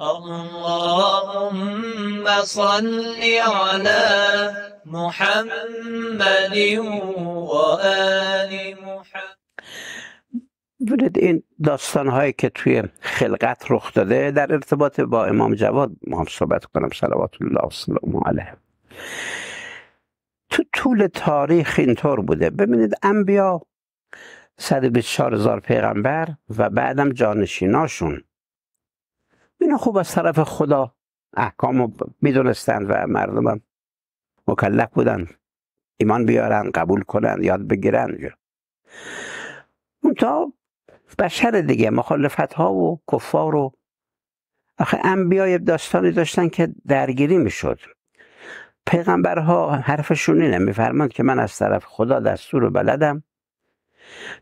اللهم صل علی محمد وآل محمد این داستان هایی که توی خلقت رخ داده در ارتباط با امام جواد ما صحبت کنم صلوات الله و سلام علیه تو طول تاریخ اینطور بوده ببینید انبیا 124 هزار پیغمبر و بعدم جانشیناشون این خوب از طرف خدا احکام میدونستند و مردمم مکلف بودن ایمان بیارن قبول کنن یاد بگیرن تا بشر دیگه مخالفت ها و کفار و آخه انبیای داستانی داشتن که درگیری میشد پیغمبرها حرفشون اینه میفرماند که من از طرف خدا دستور بلدم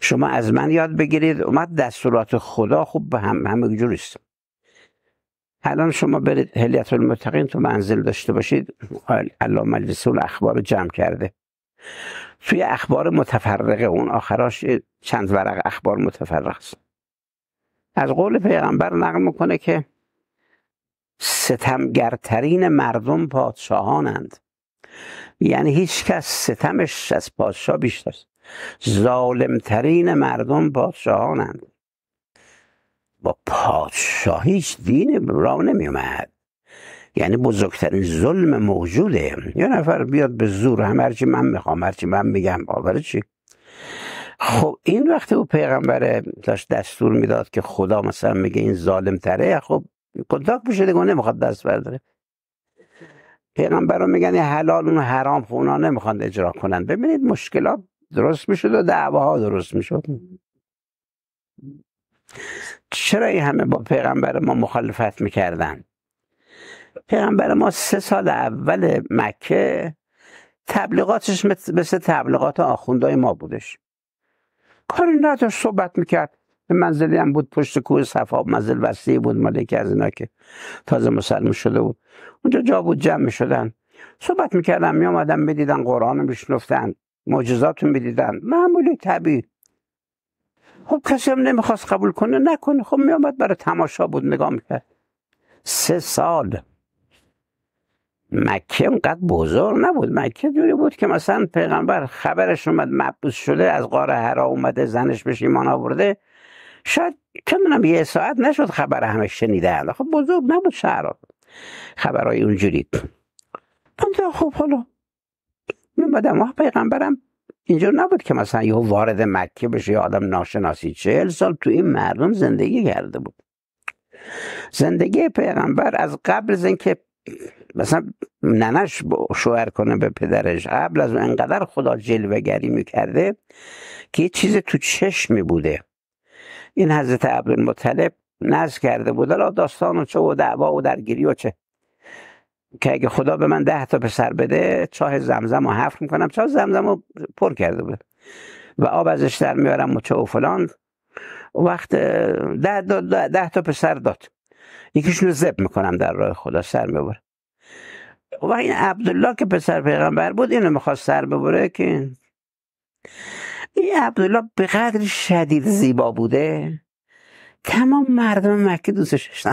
شما از من یاد بگیرید اومد دستورات خدا خوب به هم همه جوریست الان شما برید هلیت المتقین تو منزل داشته باشید الله اون اخبار جمع کرده توی اخبار متفرقه اون آخراش چند ورق اخبار متفرق است از قول پیغمبر نقل میکنه که ستمگرترین مردم پادشاهانند یعنی هیچ کس ستمش از پادشاه بیشتر است ظالمترین مردم پادشاهانند با پادشاهیش دین را نمی اومد یعنی بزرگترین ظلم موجوده یه نفر بیاد به زور هم هرچی من میخوام هرچی من میگم باور چی خب این وقتی او پیغمبر داشت دستور میداد که خدا مثلا میگه این ظالم تره خب کتاک میشه دیگه نمیخواد دست برداره پیغمبر رو میگن حلال اون حرام خونا خب، نمیخوان اجرا کنن ببینید مشکلات درست میشد و ها درست میشد چرا این همه با پیغمبر ما مخالفت میکردن پیغمبر ما سه سال اول مکه تبلیغاتش مثل تبلیغات آخوندهای ما بودش کاری نداشت صحبت میکرد به منزلی هم بود پشت کوه صفا منزل وسیعی بود مال یکی از اینا که تازه مسلمان شده بود اونجا جا بود جمع شدن صحبت میکردن میامدن میدیدن قرآن رو میشنفتن رو میدیدن معمولی طبیعی خب کسی هم نمیخواست قبول کنه نکنه خب میامد برای تماشا بود نگاه میکرد سه سال مکه اونقدر بزرگ نبود مکه جوری بود که مثلا پیغمبر خبرش اومد مبوس شده از غار حرا اومده زنش بهش ایمان آورده شاید کم یه ساعت نشد خبر همه شنیدن خب بزرگ نبود شهر خبرهای اونجوری خب حالا میمدم ما پیغمبرم اینجور نبود که مثلا یهو وارد مکه بشه یا آدم ناشناسی چهل سال تو این مردم زندگی کرده بود زندگی پیغمبر از قبل از اینکه مثلا ننش شوهر کنه به پدرش قبل از انقدر خدا جلوگری میکرده که یه چیز تو چشمی بوده این حضرت عبدالمطلب نز کرده بود حالا داستان و چه و دعوا و درگیری و چه که اگه خدا به من ده تا پسر بده چاه زمزم رو حفر میکنم چاه زمزم رو پر کرده بود و آب ازش در میارم و چه و فلان وقت ده, ده, ده, تا پسر داد یکیشون رو زب میکنم در راه خدا سر میبره و این عبدالله که پسر پیغمبر بود اینو میخواست سر ببره که این عبدالله به قدر شدید زیبا بوده تمام مردم مکه دوستش داشتن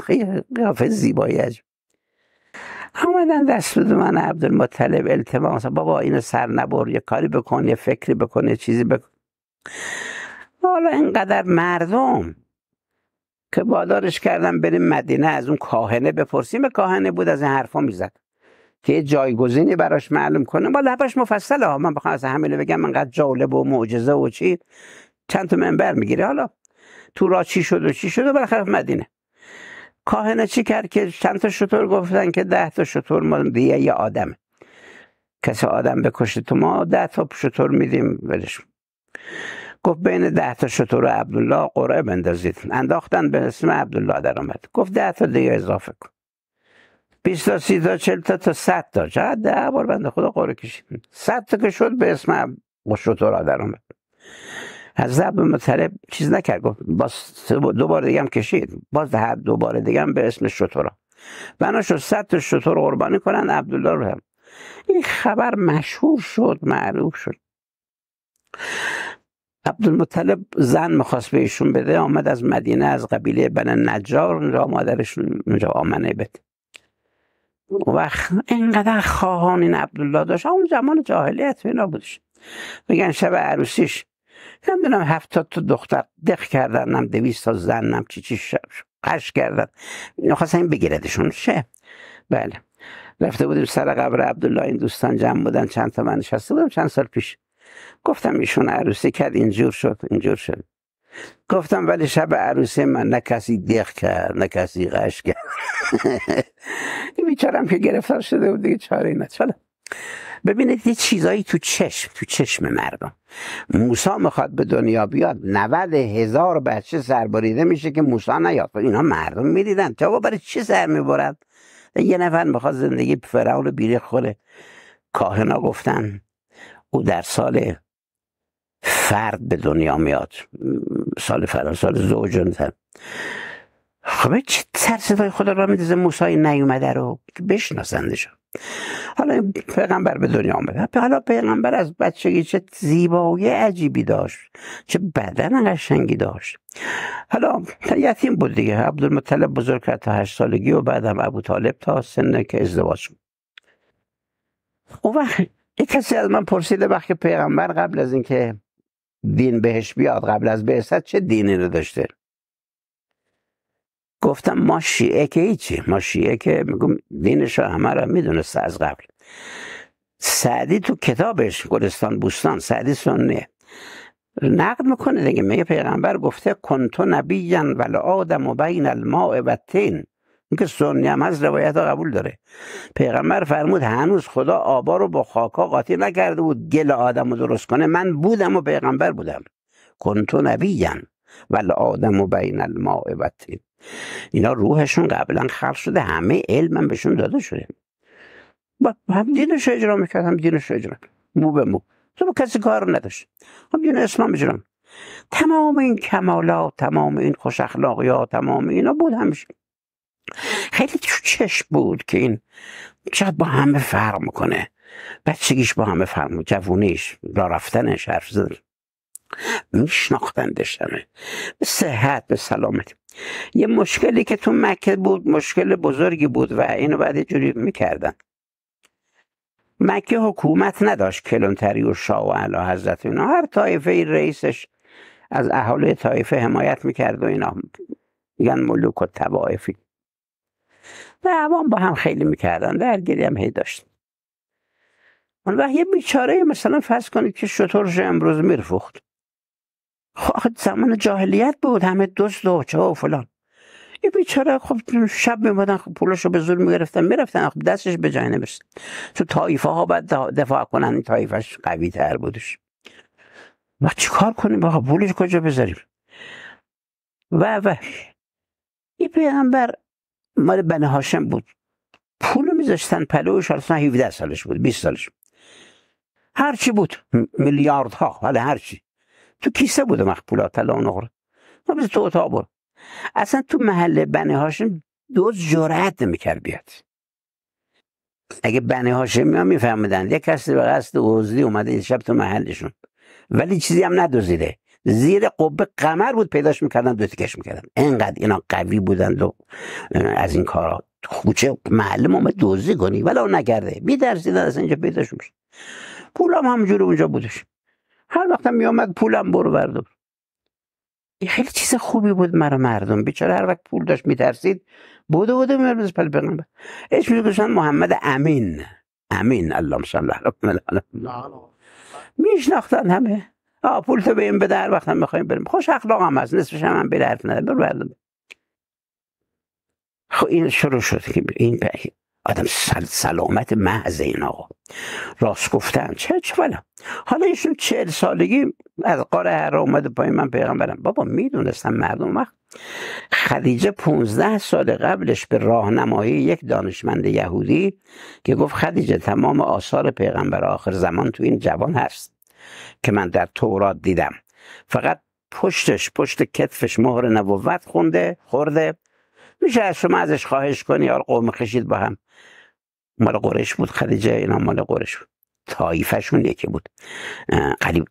قیافه زیبایی آمدن دست بود من عبدالمطلب التماس بابا اینو سر نبر یه کاری بکن یه فکری بکن یه چیزی بکن حالا اینقدر مردم که بادارش کردم بریم مدینه از اون کاهنه بپرسیم کاهنه بود از این حرفا میزد که یه جایگزینی براش معلوم کنه با لبش مفصله ها من بخوام از همینو بگم انقدر جالب و معجزه و چی چند تا منبر میگیره حالا تو را چی شد و چی شد و بالاخره مدینه کاهنه چی کرد که چند تا شطور گفتن که ده تا شطور ما دیگه یه آدم کسی آدم بکشه تو ما ده تا شطور میدیم ولش گفت بین ده تا شطور عبدالله قرعه بندازید انداختن به اسم عبدالله در آمد گفت ده تا دیگه اضافه کن بیستا تا چلتا تا 40 تا تا ست تا چقدر ده بار بنده خدا قرعه کشید ست تا که شد به اسم شطور در آمد حضرت عبدالمطلب چیز نکرد گفت باز دو بار کشید باز هر دو بار به اسم شطورا بنا شد صد شطور قربانی کنن عبدالله رو هم این خبر مشهور شد معروف شد عبدالمطلب زن میخواست به ایشون بده آمد از مدینه از قبیله بن نجار اونجا مادرشون اونجا آمنه بده و اینقدر خواهان این عبدالله داشت اون زمان جاهلیت اینا بودش میگن شب عروسیش نمیدونم هفتاد تا دختر کردن کردنم دویست تا زنم چی چی قش کردن این بگیردشون شه بله رفته بودیم سر قبر عبدالله این دوستان جمع بودن چند تا من نشسته بودم چند سال پیش گفتم ایشون عروسی کرد اینجور شد اینجور شد گفتم ولی شب عروسی من نه کسی دق کرد نه کسی قش کرد بیچارم که گرفتار شده بود دیگه چاره چاره ببینید یه چیزایی تو چشم تو چشم مردم موسا میخواد به دنیا بیاد 90 هزار بچه سربریده میشه که موسا نیاد خب اینا مردم میدیدن تا برای چه سر میبرد یه نفر میخواد زندگی فرعون بیره خوره کاهنا گفتن او در سال فرد به دنیا میاد سال فرد سال زوجون خب چه ترسیدهای خدا را میدازه موسای نیومده رو بشناسندشون حالا پیغمبر به دنیا آمده حالا پیغمبر از بچگی چه زیبایی عجیبی داشت چه بدن قشنگی داشت حالا یتیم بود دیگه عبدالمطلب بزرگ کرد تا هشت سالگی و بعدم ابو طالب تا سن که ازدواج شد اون وقت یک کسی از من پرسیده وقتی پیغمبر قبل از اینکه دین بهش بیاد قبل از بعثت چه دینی رو داشته گفتم ما شیعه که هیچی ما شیعه که میگم دینش همه را میدونسته از قبل سعدی تو کتابش گلستان بوستان سعدی سنه نقد میکنه دیگه میگه پیغمبر گفته کنتو نبیین ول آدم و بین الماء و تین این که سنی هم از روایت ها قبول داره پیغمبر فرمود هنوز خدا آبا رو با خاکا قاطی نکرده بود گل آدم رو درست کنه من بودم و پیغمبر بودم کنتو نبیین ول آدم و بین الماء و اینا روحشون قبلا خلق شده همه علمم بهشون داده شده با هم دینش اجرا میکرد هم دینش اجرا مو به مو تو با کسی کار نداشت هم دین اسلام اجرا تمام این کمالات تمام این خوش اخلاقی ها تمام اینا بود همیشه خیلی تو چشم بود که این چقدر با همه فرق میکنه بچگیش با همه فرق جوونیش را رفتنش حرف زدن میشناختن همه به صحت به سلامتی یه مشکلی که تو مکه بود مشکل بزرگی بود و اینو بعد جوری میکردن مکه حکومت نداشت کلونتری و شاه و علا حضرت اینا هر طایفه رئیسش از اهالی طایفه حمایت میکرد و اینا میگن ملوک و توایفی و عوام با هم خیلی میکردن درگیری هم هی داشت اون وقت یه بیچاره مثلا فرض کنید که شطورش امروز میرفخت خب زمان جاهلیت بود همه دوست و چه و فلان این بیچاره خب شب میمدن خب رو به زور میگرفتن میرفتن خب دستش به جای نمیرسن تو تایفه ها باید دفاع کنن تایفهش قوی تر بودش ما چیکار کنیم آقا پولش کجا بذاریم و و این پیغمبر مال بن هاشم بود پول میذاشتن پلوش 17 سالش بود 20 سالش هرچی بود میلیاردها حالا هرچی تو کیسه بوده مخپولات طلا اون ما رو تو اتاق برو اصلا تو محل بنه هاشم دو جرأت نمیکرد بیاد اگه بنی هاشم میان میفهمیدن یه کسی به قصد عضوی اومده این شب تو محلشون ولی چیزی هم ندوزیده زیر قبه قمر بود پیداش میکردن دو تیکش میکردن انقدر اینا قوی بودن از این کارا خوچه معلم اومد دوزی کنی ولی اون نکرده میترسیدن از اینجا پیداش میشه پولم هم همجور اونجا بودش هر وقتم میامد پولم برو بردار یه خیلی چیز خوبی بود مرا مردم بیچاره هر وقت پول داشت میترسید بوده بود میرمز پل پیغمبر اسمش گفتن محمد امین امین اللهم صل علی میشناختن همه آ پول تو بیم بده هر وقت هم میخوایم بریم خوش اخلاق هم هست نصفش هم هم بیره حرف نداره برو خب این شروع شد که این آدم سلامت محض این آقا راست گفتن چه چه بلا حالا ایشون چهل سالگی از قاره هر اومده پای من پیغمبرم بابا میدونستم مردم وقت خدیجه 15 سال قبلش به راهنمایی یک دانشمند یهودی که گفت خدیجه تمام آثار پیغمبر آخر زمان تو این جوان هست که من در تورات دیدم فقط پشتش پشت کتفش مهر نبوت خونده خورده میشه از شما ازش خواهش کنی یا قوم کشید با هم مال قرش بود خدیجه اینا مال قرش بود تایفشون یکی بود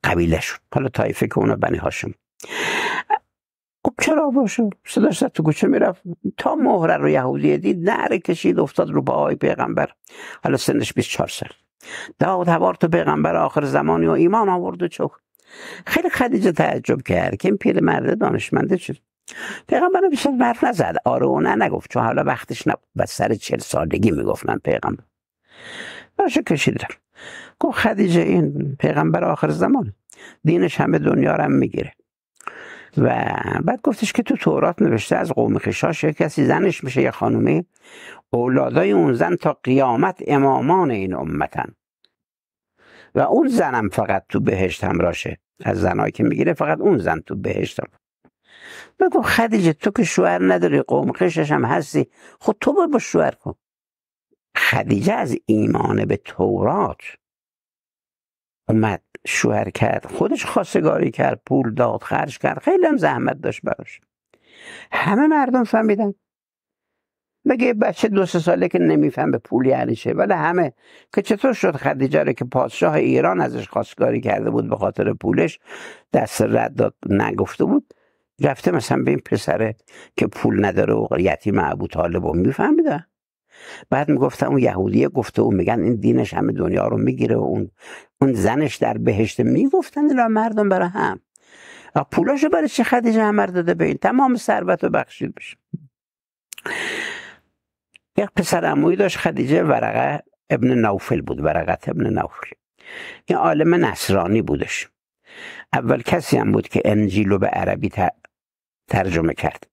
قریب شد حالا تایفه که اونا بنی هاشم خب چرا باشه صداش تو گوچه میرفت تا مهره رو یهودی دید نره کشید افتاد رو پاهای پیغمبر حالا سنش 24 سال داد هوار تو پیغمبر آخر زمانی و ایمان آورد و چوک خیلی خدیجه تعجب کرد که این پیرمرد دانشمنده چه پیغمبر بیشتر حرف نزد آره و نگفت چون حالا وقتش نبود و سر چل سالگی میگفتن پیغمبر کشید کشید گفت خدیجه این پیغمبر آخر زمان دینش همه دنیا رو میگیره و بعد گفتش که تو تورات نوشته از قوم خشاش یه کسی زنش میشه یه خانومه اولادای اون زن تا قیامت امامان این امتن و اون زنم فقط تو بهشت همراشه از زنایی که میگیره فقط اون زن تو بهشت هم. بگو خدیجه تو که شوهر نداری قوم هم هستی خود خب تو برو با شوهر کن خدیجه از ایمان به تورات اومد شوهر کرد خودش خواستگاری کرد پول داد خرج کرد خیلی هم زحمت داشت براش همه مردم فهمیدن بگه بچه دو سه ساله که نمیفهم به پول یعنی چه ولی همه که چطور شد خدیجه رو که پادشاه ایران ازش خواستگاری کرده بود به خاطر پولش دست رد داد نگفته بود رفته مثلا به این پسره که پول نداره و یتیم ابو طالب و میفهمیدن بعد میگفتن اون یهودیه گفته و میگن این دینش همه دنیا رو میگیره و اون اون زنش در بهشت میگفتن الان مردم برای هم پولاشو برای چه خدیجه همر داده به این تمام ثروت رو بخشید بشه یک پسر اموی داشت خدیجه ورقه ابن نوفل بود ورقت ابن نوفل این عالم نصرانی بودش اول کسی هم بود که انجیل رو به عربی ترجمه کرد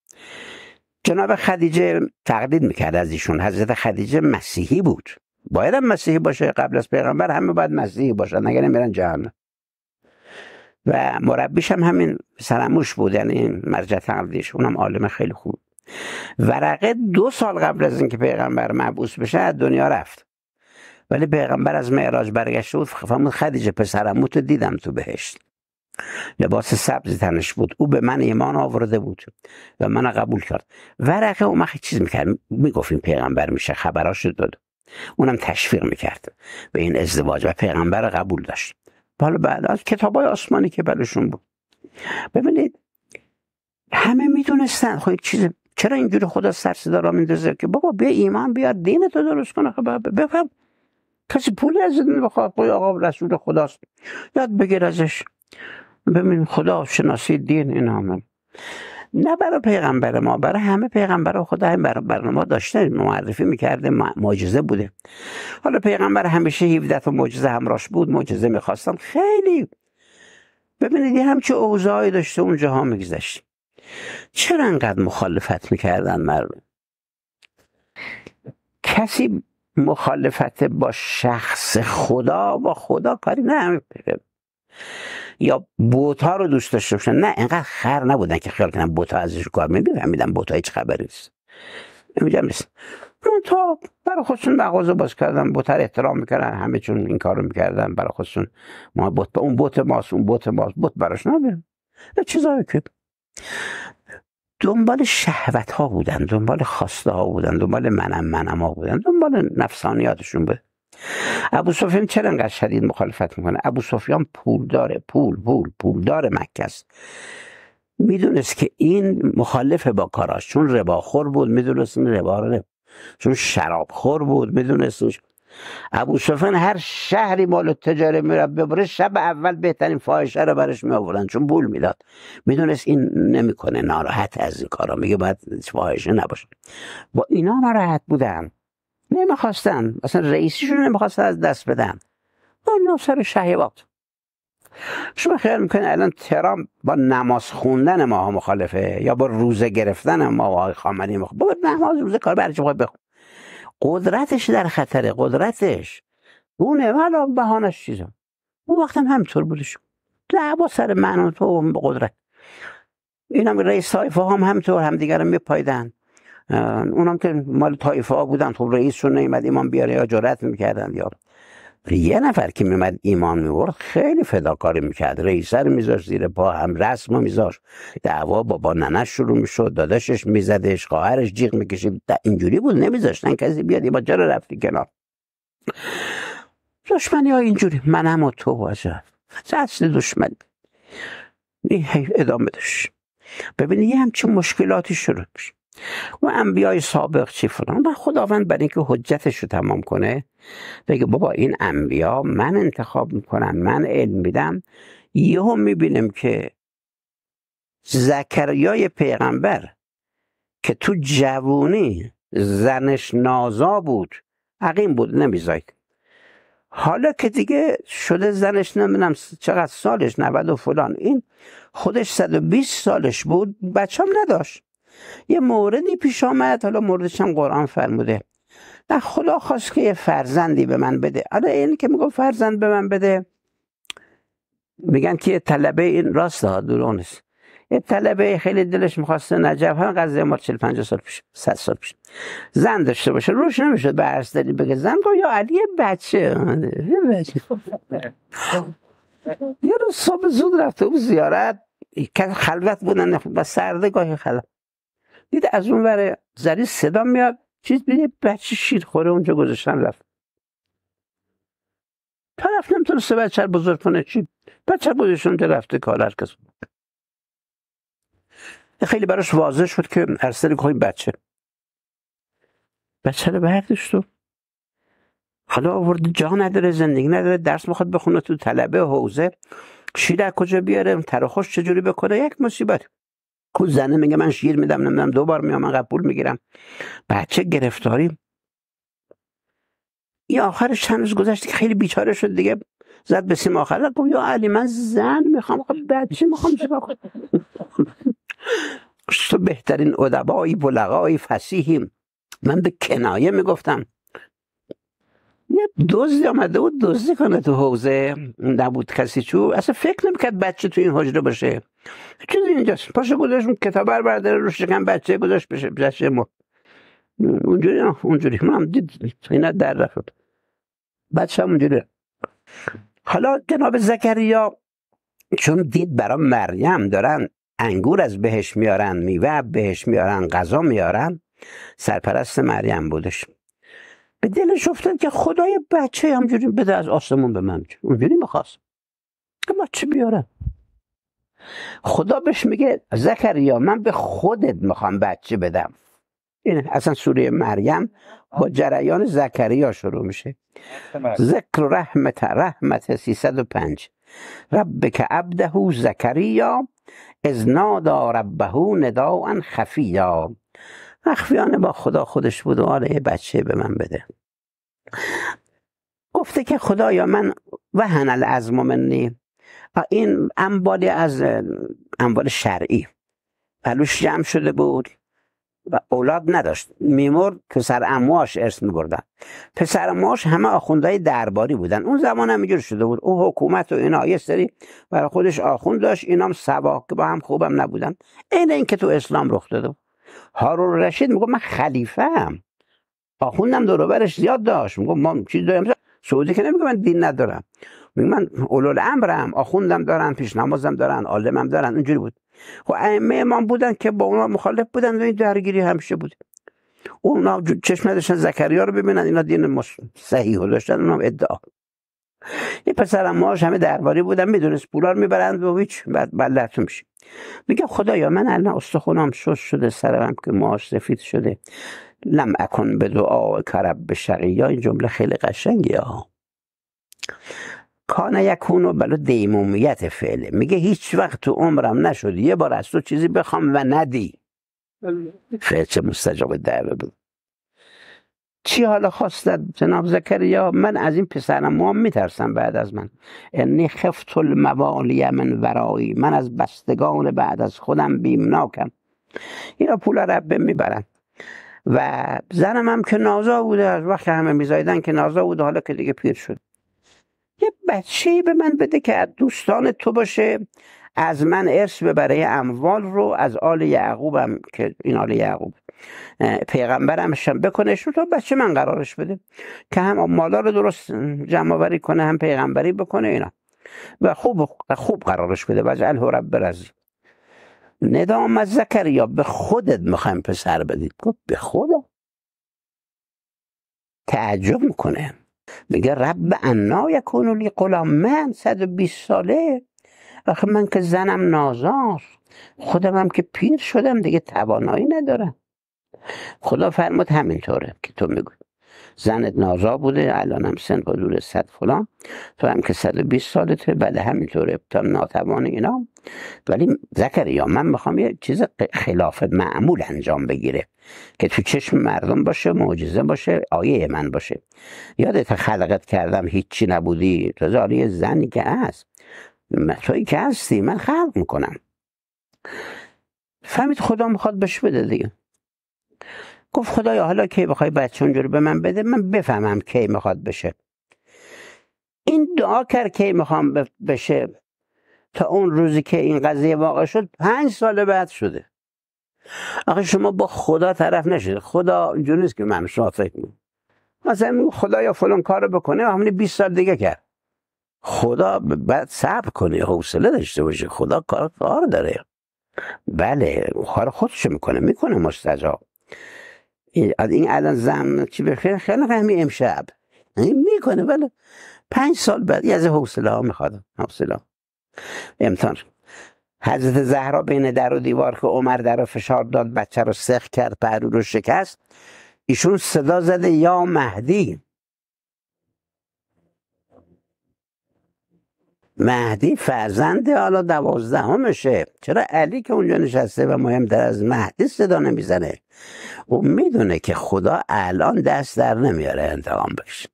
جناب خدیجه تقلید میکرد از ایشون حضرت خدیجه مسیحی بود باید هم مسیحی باشه قبل از پیغمبر همه باید مسیحی باشن نگه میرن جهنم و مربیش هم همین سرموش بود یعنی مرجع تقلیدش اونم عالم خیلی خوب ورقه دو سال قبل از اینکه پیغمبر مبعوث بشه از دنیا رفت ولی پیغمبر از معراج برگشته بود فهمون خدیجه پسرموت دیدم تو بهشت لباس سبز تنش بود او به من ایمان آورده بود و من قبول کرد ورقه اون مخی چیز میکرد میگفت پیغمبر میشه خبراش داد اونم تشویق میکرد به این ازدواج و پیغمبر قبول داشت حالا بعد از کتاب های آسمانی که بلشون بود ببینید همه میدونستن خب چیز چرا اینجوری خدا سر صدا را میندازه که بابا بیا ایمان بیار دین تو درست کنه خب بفهم کسی پول از بخواد آقا رسول خداست یاد بگیر ازش ببین خدا شناسی دین این همه نه برای پیغمبر ما برای همه پیغمبر خدا هم برای برنامه داشته معرفی میکرده معجزه بوده حالا پیغمبر همیشه 17 تا معجزه همراش بود معجزه میخواستم خیلی ببینید یه همچه اوضاعی داشته اونجا ها میگذشت چرا انقدر مخالفت میکردن مردم کسی مخالفت با شخص خدا با خدا کاری نه یا بوت ها رو دوست داشته باشن نه انقدر خر نبودن که خیال کنم بوت ها ازش کار میفهمیدن بوت ها هیچ خبری نیست نمیدونم نیست من تا برای خودشون مغازه باز کردن بوتر احترام میکردن همه چون این کارو میکردن برای خودشون ما بوت با اون بوت ماست اون بوت ماست بوت براش نه چیزایی که دنبال شهوت ها بودن دنبال خواسته ها بودن دنبال منم منم ها بودن دنبال نفسانیاتشون بود ابو سفیان چرا انقدر شدید مخالفت میکنه ابو سفیان پول داره پول پول پول داره مکه است میدونست که این مخالفه با کاراش چون رباخور بود میدونست این ربا رو چون شرابخور بود میدونست ابو سفیان هر شهری مال تجاره میره ببره شب اول بهترین فاحشه رو برش می چون پول میداد میدونست این نمیکنه ناراحت از این کارا میگه باید فاحشه نباشه با اینا ناراحت بودن نمیخواستن اصلا رئیسیشون نمیخواستن از دست بدن و ناصر شهیبات شما خیال میکنید الان ترام با نماز خوندن ماها مخالفه یا با روزه گرفتن ما و آقای خامنی مخالفه با نماز روزه کار برای بخون قدرتش در خطره قدرتش اونه ولا بهانش چیزا اون وقت هم همینطور بودش با سر من و تو قدرت این هم رئیس طایفه هم همطور هم دیگر رو میپایدن هم که مال طایفه ها بودن خب رئیسشون نیمد ایمان بیاره یا جرأت میکردن یا یه نفر که میمد ایمان میورد خیلی فداکاری میکرد رئیس رو میذاشت زیر پا هم رسم میذاشت دعوا با ننش شروع میشد داداشش میزدش قاهرش جیغ میکشید اینجوری بود نمیذاشتن کسی بیاد با چرا رفتی کنار دشمنی ها اینجوری منم و تو باشه اصل دشمن ادامه داشت ببینید یه همچین مشکلاتی شروع میشه و انبیای سابق چی فلان و خداوند برای اینکه حجتش رو تمام کنه بگه بابا این انبیا من انتخاب میکنم من علم میدم یهو میبینم که زکریای پیغمبر که تو جوونی زنش نازا بود عقیم بود نمیزاید حالا که دیگه شده زنش نمیدونم چقدر سالش 90 و فلان این خودش 120 سالش بود بچه هم نداشت یه موردی پیش آمد حالا موردش هم قرآن فرموده نه خدا خواست که یه فرزندی به من بده حالا این که میگو فرزند به من بده میگن که یه طلبه این راست ها دورانست یه طلبه خیلی دلش میخواسته نجف هم قضیه ما 40 50 سال پیش 100 سال پیش زن داشته باشه روش نمیشد به عرض داری، بگه زن گوه یا علی بچه یه روز صبح زود رفته او زیارت خلوت بودن خب، و سرده گاهی خلوت دید از اون ور زری صدا میاد چیز بینید بچه شیر خوره اونجا گذاشتن رفت طرف سه بچه بزرگ کنه چی بچه گذاشتن اونجا رفته کار کس خیلی براش واضح شد که سری کنیم بچه بچه رو بردش تو حالا آورده جا نداره زندگی نداره درس میخواد بخونه تو طلبه حوزه شیر کجا بیاره ترخوش چجوری بکنه یک مصیبت کو زنه میگه من شیر میدم نمیدم دو بار میام من قبول میگیرم بچه گرفتاری یا آخرش چند روز گذشت خیلی بیچاره شد دیگه زد به سیم آخر گفت یا علی من زن میخوام خب بچه میخوام چه کنم تو بهترین ادبایی بلغای فسیحیم من به کنایه میگفتم یه دوزی آمده بود دوزی کنه تو حوزه نبود کسی چو اصلا فکر نمیکرد بچه تو این حجره باشه چیزی اینجاست پاشو گذاشت کتاب برداره رو شکن بچه گذاشت بشه بچه ما اونجوری اونجوری من هم دید اینا در رفت بچه هم اونجوری حالا جناب زکریا چون دید برا مریم دارن انگور از بهش میارن میوه بهش میارن غذا میارن سرپرست مریم بودش به دلش افتاد که خدای بچه همجوری بده از آسمون به من اونجوری میخواست اما چه بیارم خدا بهش میگه زکریا من به خودت میخوام بچه بدم این اصلا سوره مریم با جریان زکریا شروع میشه ذکر رحمت رحمت 305 ربک عبده زکریا از نادا ربه نداعا خفیا مخفیانه با خدا خودش بود و آره یه بچه به من بده گفته که خدایا من وهن از منی و این انبالی از انبال شرعی پلوش جمع شده بود و اولاد نداشت که پسر امواش ارث میبردن پسر امواش همه آخوندهای درباری بودن اون زمان هم اینجور شده بود او حکومت و اینا یه سری برای خودش آخوند داشت اینام سوا که با هم خوبم نبودن عین این که تو اسلام رخ داده بود هارون رشید میگه من خلیفه هم آخوندم دروبرش زیاد داشت میگه ما چیز داریم سعودی که نمیگه من دین ندارم میگه من اولول امرم آخوندم دارن پیش نمازم دارن عالمم دارن اونجوری بود خب ائمه ما بودن که با اونا مخالف بودن و این درگیری همیشه بود اونا چشم نداشتن زکریا رو ببینن اینا دین صحیح رو داشتن اونا ادعا این پسرم ماش همه درباری بودن میدونست پولار میبرند و هیچ بلدتون میشه میگه خدایا من الان استخونام شش شده سرم که ماش سفید شده لم اکن به دعا کرب به یا این جمله خیلی قشنگی ها کان یکونو بلو دیمومیت فعله میگه هیچ وقت تو عمرم نشد یه بار از تو چیزی بخوام و ندی فعل بله. چه مستجاب دعوه بود چی حالا خواستد جناب زکریا من از این پسرم ما میترسم بعد از من اینی خفت الموالی من ورایی من از بستگان بعد از خودم بیمناکم اینا پول رب میبرن و زنم هم که نازا بوده از وقت همه میزایدن که نازا بوده حالا که دیگه پیر شد یه بچه به من بده که از دوستان تو باشه از من ارث ببره اموال رو از آل یعقوبم که این آل یعقوب پیغمبرم بکنه شو تا بچه من قرارش بده که هم مالا رو درست جمع کنه هم پیغمبری بکنه اینا و خوب خوب قرارش بده وجعله رب رزی ندا آمد زکریا به خودت میخوایم پسر بدید گفت به خود تعجب میکنه میگه رب انا یکونو لی قلام من 120 ساله آخه من که زنم نازار خودم هم که پیر شدم دیگه توانایی ندارم خدا فرمود همینطوره که تو میگوی زنت نازا بوده الان هم سن حدود صد فلان تو هم که 120 سالته بعد همینطوره تا ناتوان اینا ولی یا من میخوام یه چیز خلاف معمول انجام بگیره که تو چشم مردم باشه معجزه باشه آیه من باشه یادت خلقت کردم هیچی نبودی تو یه زنی که هست توی که هستی من خلق میکنم فهمید خدا میخواد بشه بده دیگه گفت خدایا حالا کی بخوای بچه اونجوری به من بده من بفهمم کی میخواد بشه این دعا کرد کی میخوام بشه تا اون روزی که این قضیه واقع شد پنج سال بعد شده آخه شما با خدا طرف نشید خدا اینجوری نیست که من شما فکر مثلا خدا فلان کارو بکنه همین 20 سال دیگه کرد خدا بعد صبر کنه حوصله داشته باشه خدا کار کار داره بله کار خودش میکنه میکنه مستجاب این این الان زم چی به خیر خیلی فهمی امشب یعنی میکنه ولی پنج سال بعد یه از حوصله ها میخواد حوصله امتحان حضرت زهرا بین در و دیوار که عمر در و فشار داد بچه رو سخ کرد پهرو رو شکست ایشون صدا زده یا مهدی مهدی فرزند حالا دوازدهمشه چرا علی که اونجا نشسته و مهم در از مهدی صدا نمیزنه او میدونه که خدا الان دست در نمیاره انتقام بشه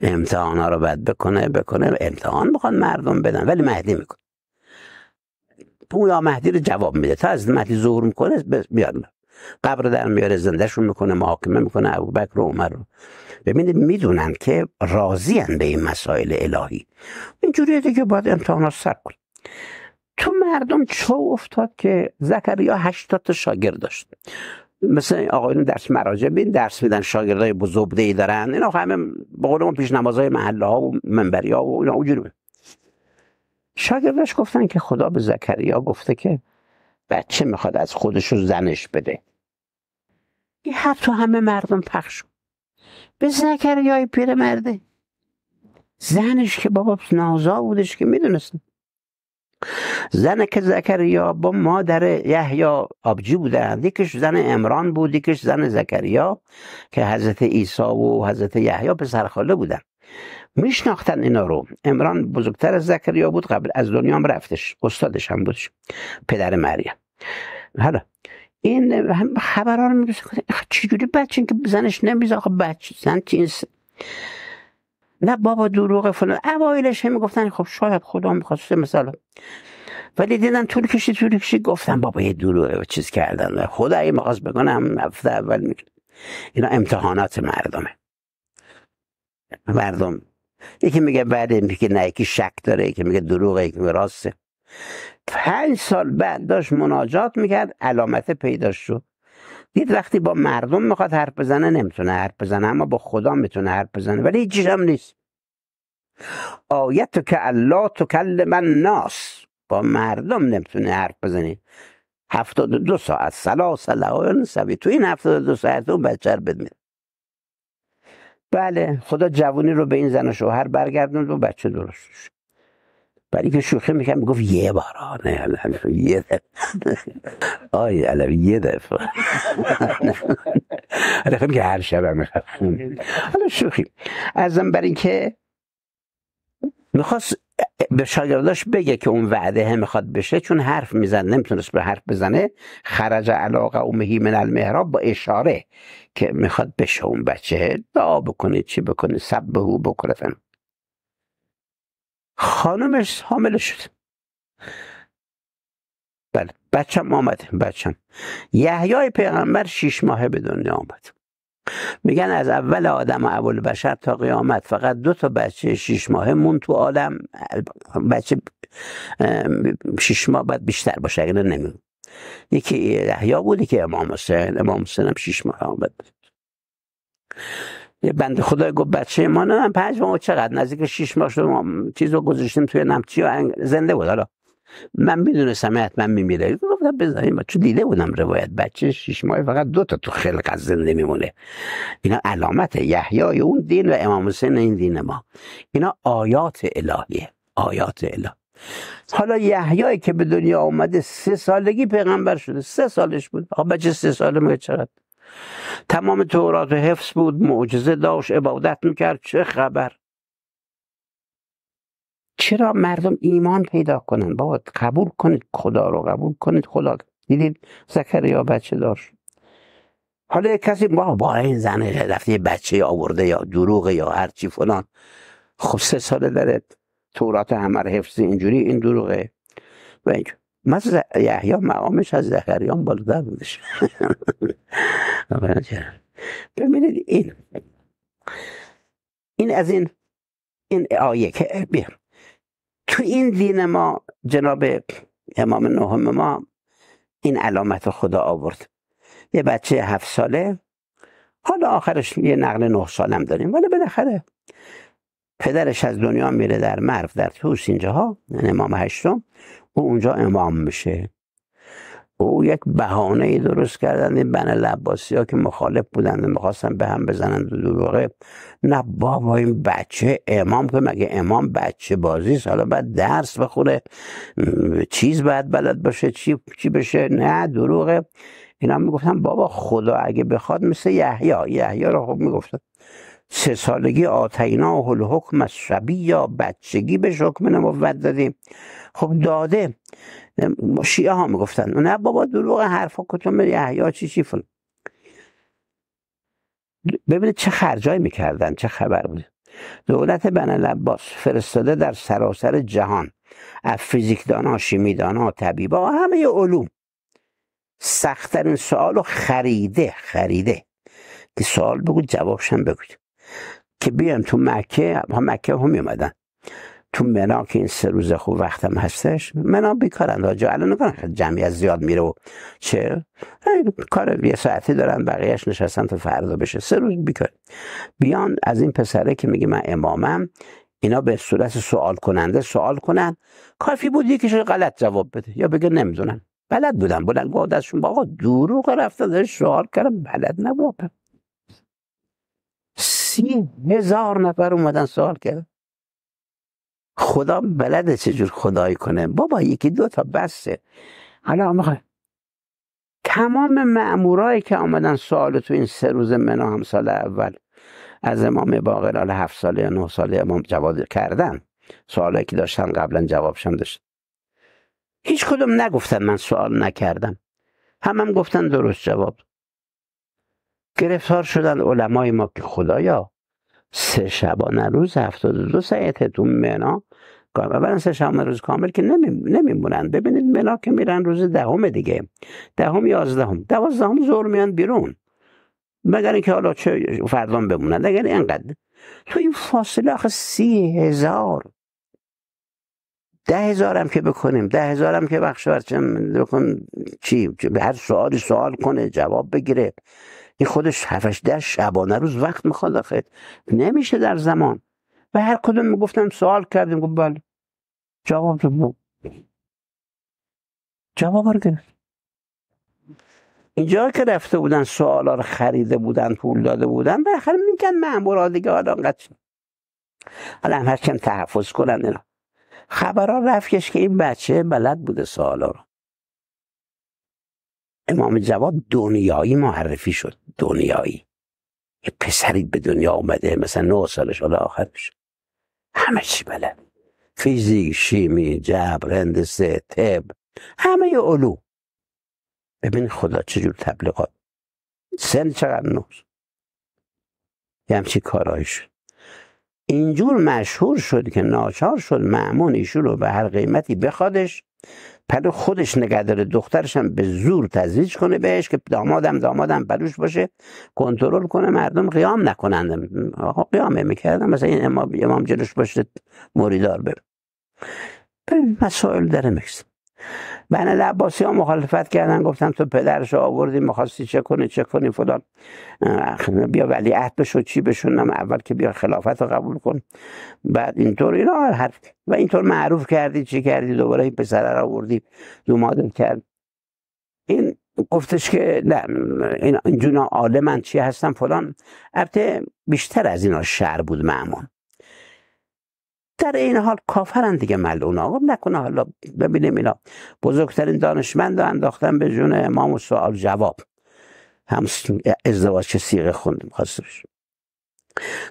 امتحان ها رو بد بکنه بکنه امتحان میخوان مردم بدن ولی مهدی میکنه پویا مهدی رو جواب میده تا از مهدی ظهور میکنه میاد قبر در میاره زندهشون میکنه محاکمه میکنه ابوبکر و عمر رو ببینید میدونن که راضی به این مسائل الهی این دیگه که باید امتحانات سر کن تو مردم چه افتاد که زکریا 80 تا شاگرد داشت مثل آقایون درس مراجع بین درس میدن شاگردای بزبده دارن اینا همه به قول ما پیش نمازهای محله ها و منبری ها و اینا اونجوری شاگرداش گفتن که خدا به زکریا گفته که بچه میخواد از خودش و زنش بده یه حرف تو همه مردم پخش شد به زکریای پیر مرده زنش که بابا نازا بودش که میدونست زن که زکریا با مادر یحیی آبجی بودن یکیش زن امران بود یکیش زن زکریا که حضرت عیسی و حضرت یحیی پسرخاله بودن میشناختن اینا رو امران بزرگتر از زکریا بود قبل از دنیا هم رفتش استادش هم بودش پدر مریم حالا این هم خبرها رو خب، خب چجوری بچه که زنش نمیزه آخه خب بچه زن نه بابا دروغ فلان اوایلش هم گفتن خب شاید خدا میخواسته مثلا ولی دیدن طول کشی طول کشی گفتن بابا یه دروغ چیز کردن خدا ای بکنه بگنم هفته اول اینا امتحانات مردمه مردم یکی میگه بعد میگه نه یکی شک داره یکی میگه دروغه یکی میگه راسته پنج سال بعد داشت مناجات میکرد علامت پیدا شد دید وقتی با مردم میخواد حرف بزنه نمیتونه حرف بزنه اما با خدا میتونه حرف بزنه ولی هیچیش هم نیست آیت که الله تو من ناس با مردم نمیتونه حرف بزنی هفتاد دو ساعت سلا سلا سوی تو این هفتاد دو ساعت اون بچه رو بدمید بله خدا جوانی رو به این زن و شوهر برگردند و بچه درست شد برای که شوخی میکنم میگفت یه بار نه یه دفعه آی علوی یه دفعه خیلی که هر شب هم حالا شوخی ازم برای اینکه میخواست به شاگرداش بگه که اون وعده هم میخواد بشه چون حرف میزن نمیتونست به حرف بزنه خرج علاقه او مهی من المهراب با اشاره که میخواد بشه اون بچه دعا بکنه چی بکنه سب او بکنه خانمش حامل شد بله بچم آمده بچم یحیای پیغمبر شیش ماهه به دنیا آمد میگن از اول آدم و اول بشر تا قیامت فقط دو تا بچه شیش ماهه مون تو عالم بچه شیش ماه باید بیشتر باشه اگر نمیمون یکی یحیی بودی که امام حسین امام حسین هم شیش ماه آمد یه بند خدای گفت بچه ما نه پنج ماه چقدر نزدیک شیش ماه شد ما چیز رو گذاشتیم توی نمچی و زنده بود حالا من میدونستم حتما میمیره گفتم بذاریم چون دیده بودم روایت بچه شیش ماه فقط دو تا تو خلقت زنده میمونه اینا علامت یحیی اون دین و امام حسین این دین ما اینا آیات الهیه آیات الهی حالا یحیایی که به دنیا آمده سه سالگی پیغمبر شده سه سالش بود آقا بچه سه ساله میگه چقدر تمام تورات حفظ بود معجزه داشت عبادت میکرد چه خبر چرا مردم ایمان پیدا کنن بابا قبول کنید خدا رو قبول کنید خدا دیدید زکریا بچه داشت حالا کسی با با این زن رفته بچه آورده یا دروغ یا چی فلان خب سه ساله داره تورات همه حفظ اینجوری این دروغه و اینجور. من یحیی مقامش از زکریان بالاتر بودش ببینید این این از این این آیه که بیا تو این دین ما جناب امام نهم ما این علامت خدا آورد یه بچه هفت ساله حالا آخرش یه نقل نه سالم داریم ولی بالاخره پدرش از دنیا میره در مرف در توس اینجاها یعنی امام هشتم او اونجا امام میشه او یک بهانه ای درست کردن این بن لباسی ها که مخالف بودن میخواستن به هم بزنن دو دروغه نه بابا این بچه امام که مگه امام بچه بازی حالا بعد درس بخونه چیز باید بلد باشه چی, چی بشه نه دروغه اینا میگفتن بابا خدا اگه بخواد مثل یحیی یحیی رو خب میگفتن سه سالگی آتینا و الحکم از شبی یا بچگی بهش حکم نبوت دادیم خب داده شیعه ها میگفتن نه بابا دروغ حرفا کتون یحیا چی چی فلان ببینید چه خرجای میکردن چه خبر بود دولت بن لباس فرستاده در سراسر جهان از ها شیمیدانا طبیبا همه علوم سختترین سوال رو خریده خریده که سوال بگو جوابشم بگوید که بیام تو مکه ها مکه هم میومدن تو منا که این سه روز خوب وقتم هستش منا بیکارن راجع الان نکنن جمعیت زیاد میره و چه کار یه ساعتی دارن بقیهش نشستن تا فردا بشه سه روز بیکار بیان از این پسره که میگه من امامم اینا به صورت سوال کننده سوال کنن کافی بود یکیش غلط جواب بده یا بگه نمیدونم بلد بودم بلند گفت دستشون باقا دروغ رفته داره سوال کردم بلد نبودم سی هزار نفر اومدن سوال کرد خدا بلده چجور خدایی کنه بابا یکی دو تا بسته حالا میخوای تمام معمورایی که آمدن سوال تو این سه روز منو هم سال اول از امام باقر حالا هفت ساله یا نه ساله امام جواب کردن سوالایی که داشتن قبلا جوابشم داشت هیچ کدوم نگفتن من سوال نکردم همم هم گفتن درست جواب گرفتار شدن علمای ما که خدایا سه شبانه روز هفتاد و دو ساعتتون منا اولا سه شبانه روز کامل که نمیمونن ببینید منا که میرن روز دهم دیگه دهم یازدهم دوازدهم زور میان بیرون مگر اینکه حالا چه فردان بمونن اگر اینقدر تو این فاصله آخه سی هزار ده هزارم که بکنیم ده هزارم که بخش بکن چی هر سوالی سوال کنه جواب بگیره این خودش هفش در شبانه روز وقت میخواد آخه نمیشه در زمان و هر کدوم میگفتم سوال کردیم گفت بله جواب رو بله. جواب رو گرفت اینجا که رفته بودن سوالا رو خریده بودن پول داده بودن بالاخره میگن ها دیگه حالا انقدر حالا هم هرچی تحفظ کنن اینا خبرها که این بچه بلد بوده سوالا رو امام جواد دنیایی معرفی شد دنیایی یه پسری به دنیا اومده مثلا نه سالش حالا آخرش همه چی بله فیزیک شیمی جبر هندسه طب همه علوم ببین خدا چجور تبلیغات سن چقدر نو؟ یه همچی کارایی اینجور مشهور شد که ناچار شد معمون ایشون رو به هر قیمتی بخوادش پلو خودش نگه داره دخترش هم به زور تزویج کنه بهش که دامادم دامادم پلوش باشه کنترل کنه مردم قیام نکنند قیامه میکردم مثلا این امام, امام جلوش باشه مریدار بره مسائل داره میکسیم بنده عباسی ها مخالفت کردن گفتن تو پدرش آوردی میخواستی چه کنی چه کنی فلان بیا ولی عهد بشو چی بشونم اول که بیا خلافت رو قبول کن بعد اینطور اینا حرف و اینطور معروف کردی چی کردی دوباره این پسر رو آوردی مادر کرد این گفتش که نه این عالم من چی هستم فلان البته بیشتر از اینا شر بود معمون در این حال کافرن دیگه ملعون آقا نکنه حالا ببینیم اینا بزرگترین دانشمند رو انداختن به جون امام و سوال جواب هم ازدواج که سیغه خوندیم خواستش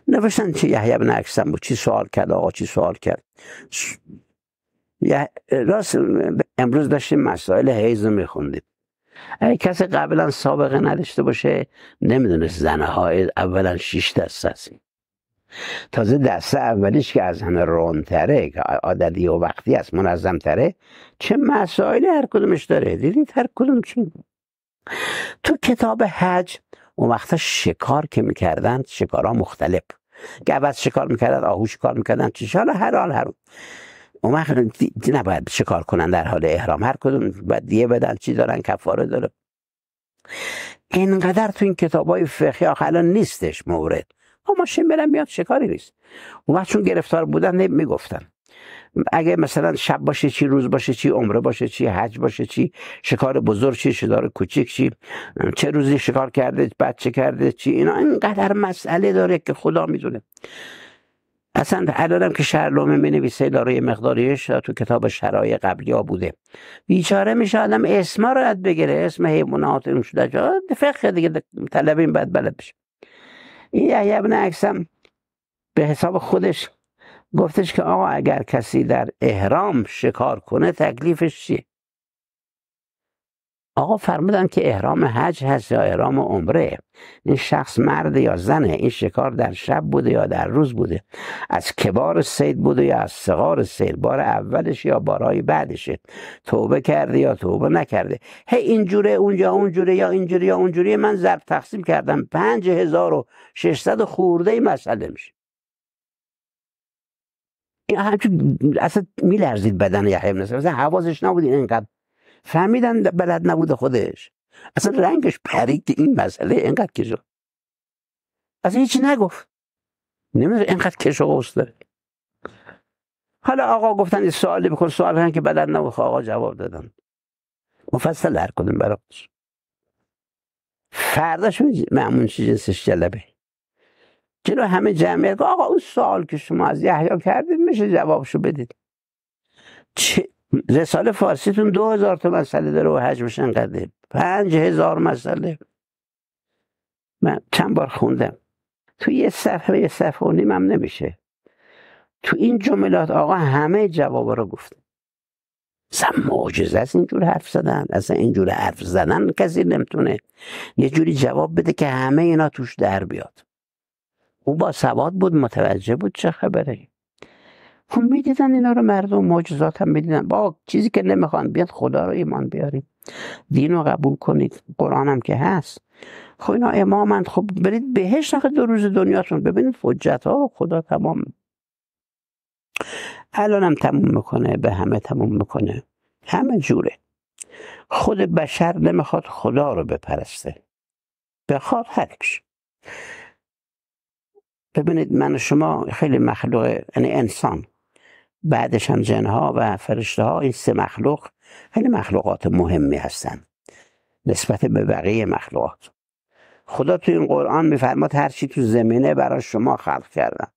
نوشتن چه یحیی بن اکسم بود چی سوال کرد آقا چی سوال کرد راست امروز داشتیم مسائل حیز رو میخوندیم اگه کسی قبلا سابقه نداشته باشه نمیدونست زن های اولا دست هستیم تازه دسته اولیش که از همه رونتره که عددی و وقتی است منظمتره چه مسائل هر کدومش داره دیدید هر کدوم چی تو کتاب حج اون وقتا شکار که میکردن شکارها مختلف گوز شکار میکردن آهو شکار میکردن چیش حالا هر حال هر اون وقت نباید شکار کنن در حال احرام هر کدوم دیه بدن چی دارن کفاره داره اینقدر تو این کتاب های فقهی الان نیستش مورد ماشین برم بیاد شکاری نیست اون چون گرفتار بودن نمیگفتن. اگه مثلا شب باشه چی روز باشه چی عمره باشه چی حج باشه چی شکار بزرگ چی شکار کوچیک چی چه روزی شکار کرده بچه کرده چی اینا اینقدر مسئله داره که خدا میدونه اصلا الانم که شهر می نویسه داره یه تو کتاب شرای قبلی ها بوده بیچاره میشه آدم اسما رو بگیره اسم حیوانات اون شده فقه دیگه طلب این بد بلد بشه این یحیی ابن اکسم به حساب خودش گفتش که آقا اگر کسی در احرام شکار کنه تکلیفش چیه آقا فرمودن که احرام حج هست یا احرام عمره این شخص مرد یا زنه این شکار در شب بوده یا در روز بوده از کبار سید بوده یا از صغار سید بار اولش یا بارای بعدشه توبه کرده یا توبه نکرده هی اینجوره اونجا اونجوره یا اینجوری یا اونجوری من ضرب تقسیم کردم ششصد خورده ای مسئله میشه این همچون اصلا میلرزید بدن یحیی بن مثلا حواسش نبود اینقدر فهمیدن بلد نبود خودش اصلا رنگش پرید که این مسئله اینقدر کشو از هیچی نگفت نمیدونه اینقدر کشو داره حالا آقا گفتن این سوالی بکن سوال هم که بلد نبود خب آقا جواب دادن مفصل هر کدوم خودش فرداش معمون جنسش جلبه جلو همه جمعیت آقا اون سوال که شما از یحیی کردید میشه جوابشو بدید چه رساله فارسیتون دو هزار تا مسئله داره و حجمش انقدره پنج هزار مسئله من چند بار خوندم تو یه صفحه یه صفحه و نیم هم نمیشه تو این جملات آقا همه جواب رو گفت اصلا معجزه است اینجور حرف زدن اصلا اینجور حرف زدن کسی نمیتونه یه جوری جواب بده که همه اینا توش در بیاد او با سواد بود متوجه بود چه خبره هم خب میدیدن اینا رو مردم معجزات هم میدیدن با چیزی که نمیخوان بیاد خدا رو ایمان بیارید دین رو قبول کنید قرآن هم که هست خب اینا امامند خب برید بهش آخه دو روز دنیاتون ببینید فجت ها خدا تمام الان هم تموم میکنه به همه تموم میکنه همه جوره خود بشر نمیخواد خدا رو بپرسته بخواد هرکش ببینید من شما خیلی مخلوق یعنی انسان بعدش هم جنها و فرشته ها این سه مخلوق خیلی مخلوقات مهمی هستند نسبت به بقیه مخلوقات خدا تو این قرآن میفرماد هر چی تو زمینه برای شما خلق کردم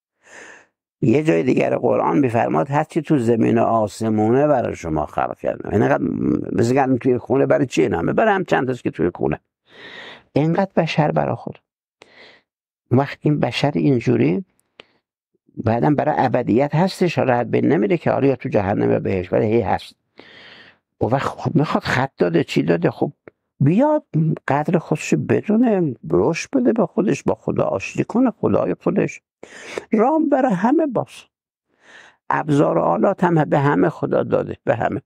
یه جای دیگر قرآن میفرماد هر چی تو زمین آسمونه برای شما خلق کردم اینقدر یعنی تو توی خونه برای چی نامه برای هم چند که توی خونه اینقدر بشر برای خود وقت این بشر اینجوری بعدم برای ابدیت هستش حالا حد بین نمیره که حالا یا تو جهنم یا بهش ولی هی هست او وقت خب میخواد خط داده چی داده خب بیاد قدر خودش بدونه روش بده به خودش با خدا آشتی کنه خدای خودش رام برای همه باز ابزار آلات هم به همه خدا داده به همه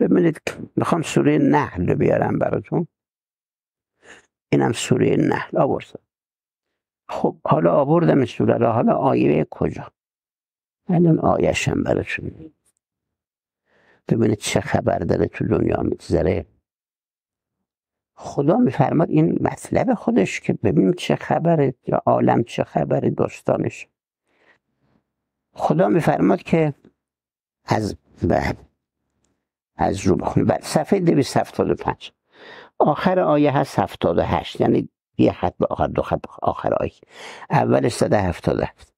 ببینید میخوام سوره نحل بیارم براتون اینم سوره نحل آورده خب حالا آوردم سوره حالا آیه کجا الان آیشم براتون ببینید چه خبر داره تو دنیا میگذره خدا میفرماد این مطلب خودش که ببینیم چه خبره یا عالم چه خبره داستانش خدا میفرماد که از به از رو بخونیم بعد بله، صفحه 275 آخر آیه هست 78 یعنی یه خط به آخر دو خط آخر آی هفتاد هفت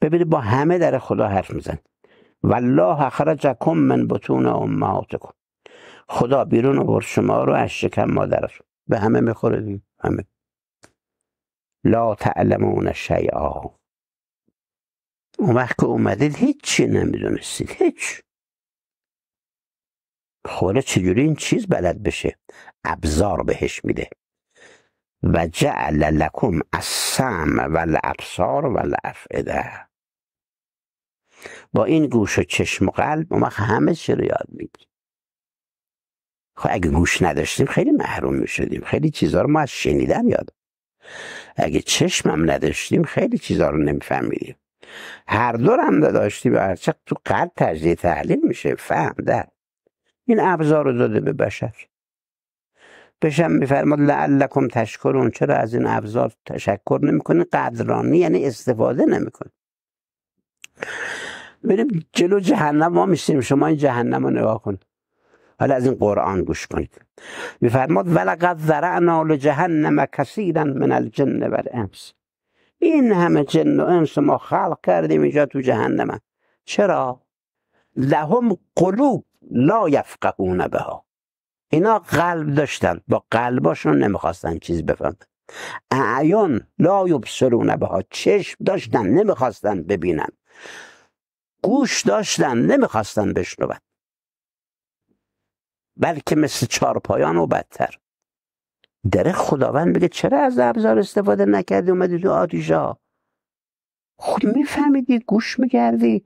ببینید با همه در خدا حرف میزن والله اخرجکم من بتون امهاتکم خدا بیرون آورد شما رو از شکم مادرش به همه میخوره همه لا تعلمون شیئا اون وقت که اومدید هیچی نمیدونستید هیچ خوره چجوری این چیز بلد بشه ابزار بهش میده و جعل لکم السمع و الابصار و با این گوش و چشم و قلب و همه چی رو یاد میگیریم خب اگه گوش نداشتیم خیلی محروم میشدیم خیلی چیزها رو ما از شنیدن یاد اگه چشمم نداشتیم خیلی چیزها رو نمیفهمیدیم هر دو هم داشتیم و هرچه تو قلب تجزیه تحلیل میشه فهم در این ابزار رو داده به بشر بشم میفرماد لعلکم تشکرون چرا از این ابزار تشکر نمیکنی قدرانی یعنی استفاده نمیکنی بریم جلو جهنم ما میشیم شما این جهنم رو نگاه کنید حالا از این قرآن گوش کنید میفرماد ولقد ذرعنا جهنم کثیرا من الجن والانس این همه جن و انس ما خلق کردیم اینجا تو جهنم چرا لهم قلوب لا یفقهون بها اینا قلب داشتن با قلباشون نمیخواستن چیز بفهمن اعیان لا یبصرون بها چشم داشتن نمیخواستن ببینن گوش داشتن نمیخواستن بشنون بلکه مثل چارپایان و بدتر در خداوند میگه چرا از ابزار استفاده نکردی اومدی تو آدیشا خود خب میفهمیدی گوش میکردی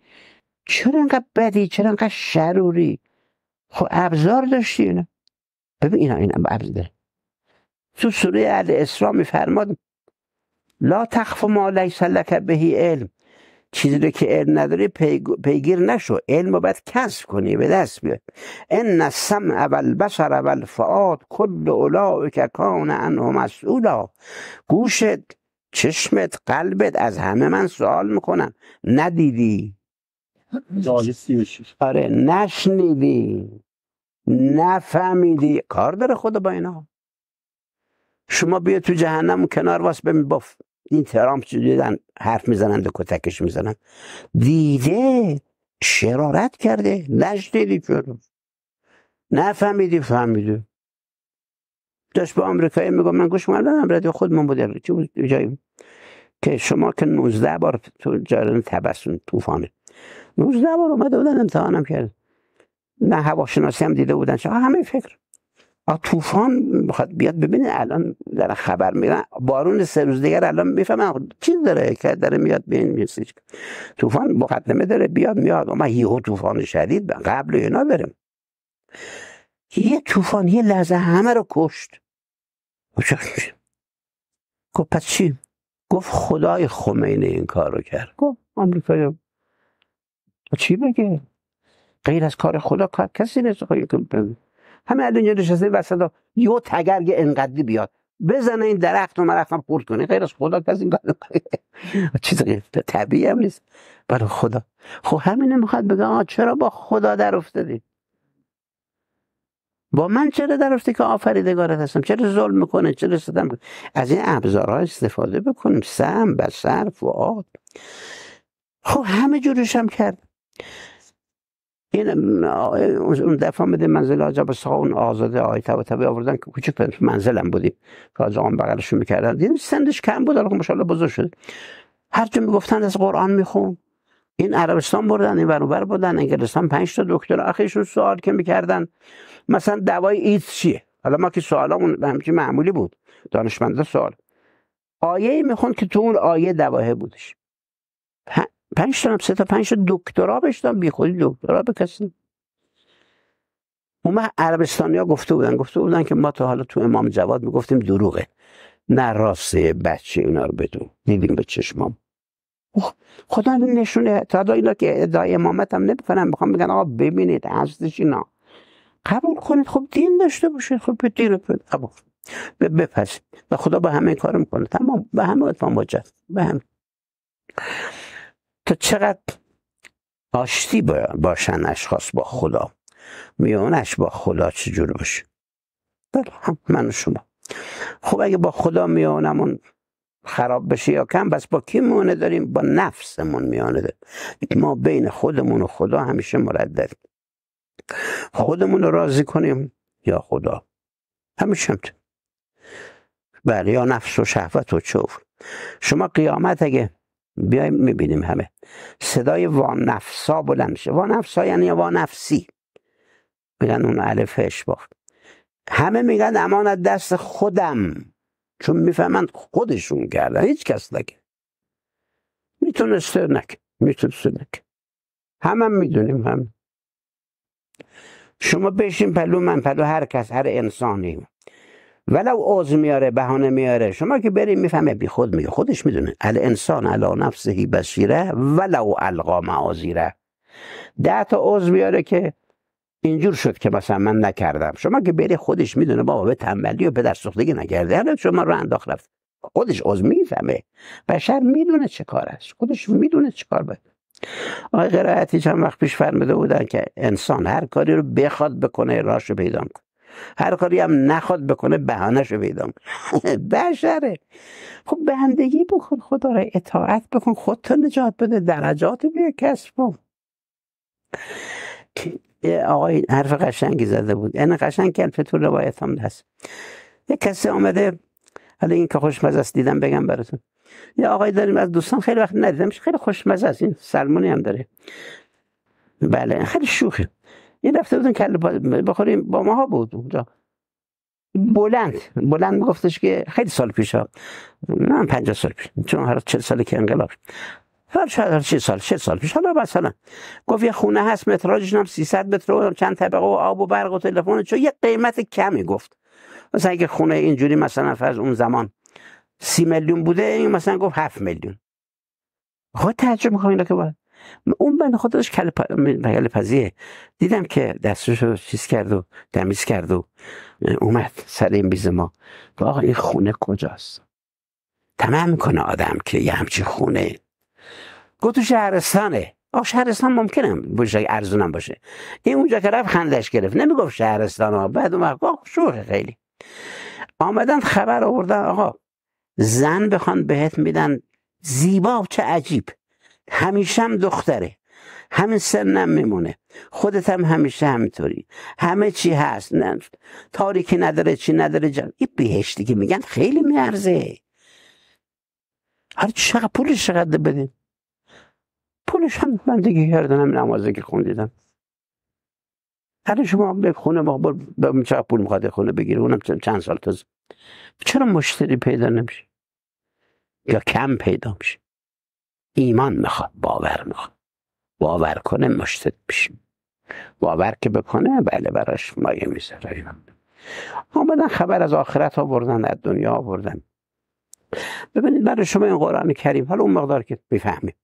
چرا انقدر بدی چرا انقدر شروری خب ابزار داشتی اینا ببین این عرض داره تو سوره الاسراء میفرماد لا تخف ما لیس لک بهی علم چیزی رو که علم نداری پیگیر نشو علم رو باید کسب کنی به دست بیار ان السمع اول بشر اول فؤاد کل اولئک کان عنه مسئولا گوشت چشمت قلبت از همه من سوال میکنم ندیدی آره نشنیدی نفهمیدی کار داره خود با اینا شما بیا تو جهنم کنار واس ببین با این ترامپ دیدن حرف میزنن و کتکش میزنن دیده شرارت کرده دیدی چرا نفهمیدی فهمیدی داشت به آمریکایی میگم من گوش مردم ردی خود من بوده چی بود جایی که شما که 19 بار تو جریان تبسون توفانه 19 بار اومده بودن امتحانم کرد نه هواشناسی هم دیده بودن چه همه فکر طوفان میخواد بیاد ببینه الان در خبر میرن بارون سه روز دیگر الان میفهمن چی داره که داره میاد به این میسیج طوفان مقدمه داره بیاد میاد ما یهو طوفان شدید قبل اینا بریم یه طوفان یه لحظه همه رو کشت گفت پس چی گفت خدای خمینی این کار رو کرد گفت آمریکایی چی بگه غیر از کار خدا کار کسی نیست خواهی همه دنیا نشسته وسط یو تگرگ انقدری بیاد بزنه این درخت و هم خورد کنه غیر از خدا کسی این کار چیز طبیعی هم نیست برای خدا خب همینه میخواد بگه آه چرا با خدا در افتادی با من چرا در افتی که آفریدگارت هستم چرا ظلم میکنه چرا ستم از این ابزارها استفاده بکنیم سم و صرف و خب همه جورش هم کرد این اون دفعه میده منزل آجا به اون آزاده آی تبا تبا آوردن که منزل منزلم بودیم که آجا آن بغلشون میکردن دیدیم سندش کم بود الان خب مشاءالله بزرگ شده هر جا میگفتن از قرآن میخون این عربستان بردن این برابر بردن انگلستان پنج تا دکتر آخرشون سوال که میکردن مثلا دوای ایت چیه حالا ما که همون همچین معمولی بود دانشمنده سوال آیه میخون که تو اون آیه دواهه بودش پنج تا سه تا پنج تا دکترا بهش بی خودی دکترا به کسی عربستانیا گفته بودن گفته بودن که ما تا حالا تو امام جواد میگفتیم دروغه نه راسته بچه اینا رو بدون دیدیم به چشمام خدا نشونه تا اینا که ادعای امامت هم نمیکنن میخوام بگن آقا ببینید هستش اینا قبول کنید خب دین داشته باشید خب به دین قبول بپسید و خدا با همه کار میکنه تمام به همه اتفاق به همه تا چقدر آشتی باشن اشخاص با خدا میانش با خدا چجور باشه بله هم من و شما خب اگه با خدا میانمون خراب بشه یا کم بس با کی میانه داریم با نفسمون میانه داریم ما بین خودمون و خدا همیشه مردد خودمون رو راضی کنیم یا خدا همیشه هم بله یا نفس و شهوت و چوف شما قیامت اگه بیایم میبینیم همه صدای وانفسا بلند میشه وانفسا یعنی وانفسی میگن اون الف باخت همه میگن از دست خودم چون میفهمند خودشون کردن هیچ کس نگه میتونسته نک میتونسته نکه همم هم میدونیم هم شما بشین پلو من پلو هر کس هر انسانی ولو عوض میاره بهانه میاره شما که بریم میفهمه بی خود میگه خودش میدونه ال انسان علا نفسهی بسیره ولو القا معاذیره ده تا عوض میاره که اینجور شد که مثلا من نکردم شما که بری خودش میدونه بابا به تنبلی و پدر سوختگی نکرده شما رو انداخت رفت خودش عوض میفهمه بشر میدونه چه کار است خودش میدونه چه کار باید آقای قرائتی چند وقت پیش فرموده بودن که انسان هر کاری رو بخواد بکنه راش رو پیدا هر کاری هم نخواد بکنه شو پیدا بشره خب بندگی بکن خدا را اطاعت بکن خودت نجات بده درجات بیا کسب کن آقای حرف قشنگی زده بود این قشنگ که تو روایت هم هست یه کسی آمده حالا این که خوشمزه است دیدم بگم براتون یه آقای داریم از دوستان خیلی وقت ندیدمش خیلی خوشمزه است این سلمونی هم داره بله خیلی شوخی یه دفعه بودن کل بخوریم با ماها بود اونجا بلند بلند میگفتش که خیلی سال پیش ها هم 50 سال پیش چون هر چه سال که انقلاب هر هر چه سال چه سال پیش حالا مثلا گفت یه خونه هست متراژش هم 300 متر و چند طبقه و آب و برق و تلفن چون یه قیمت کمی گفت مثلا اگه خونه اینجوری مثلا فرض اون زمان سی میلیون بوده این مثلا گفت هفت میلیون خود خب، تعجب میکنم که باید اون بند خودش کل پذیه دیدم که دستش رو چیز کرد و تمیز کرد و اومد سر این بیز ما با آقا این خونه کجاست تمام کنه آدم که یه همچی خونه گفت تو شهرستانه آقا شهرستان ممکنم بوش ارزونم باشه این اونجا که رفت خندش گرفت نمیگفت شهرستان ها بعد اون وقت خیلی آمدن خبر آوردن آقا زن بخوان بهت میدن زیبا چه عجیب همیشه هم دختره همین سنم میمونه خودت هم همیشه همینطوری همه چی هست نه تاریکی نداره چی نداره جان این بهشتی که میگن خیلی میارزه حالا چقدر پولش چقدر بدین؟ پولش هم من دیگه کردن همین نمازه که خوندیدم حالا شما به خونه با به چقدر پول میخواد خونه بگیره اونم چند سال تازه چرا مشتری پیدا نمیشه یا کم پیدا میشه ایمان میخواد باور میخواد باور کنه مشتد بشیم باور که بکنه بله براش مایه میذاره آمدن خبر از آخرت ها بردن، از دنیا بردن ببینید برای شما این قرآن کریم حالا اون مقدار که میفهمیم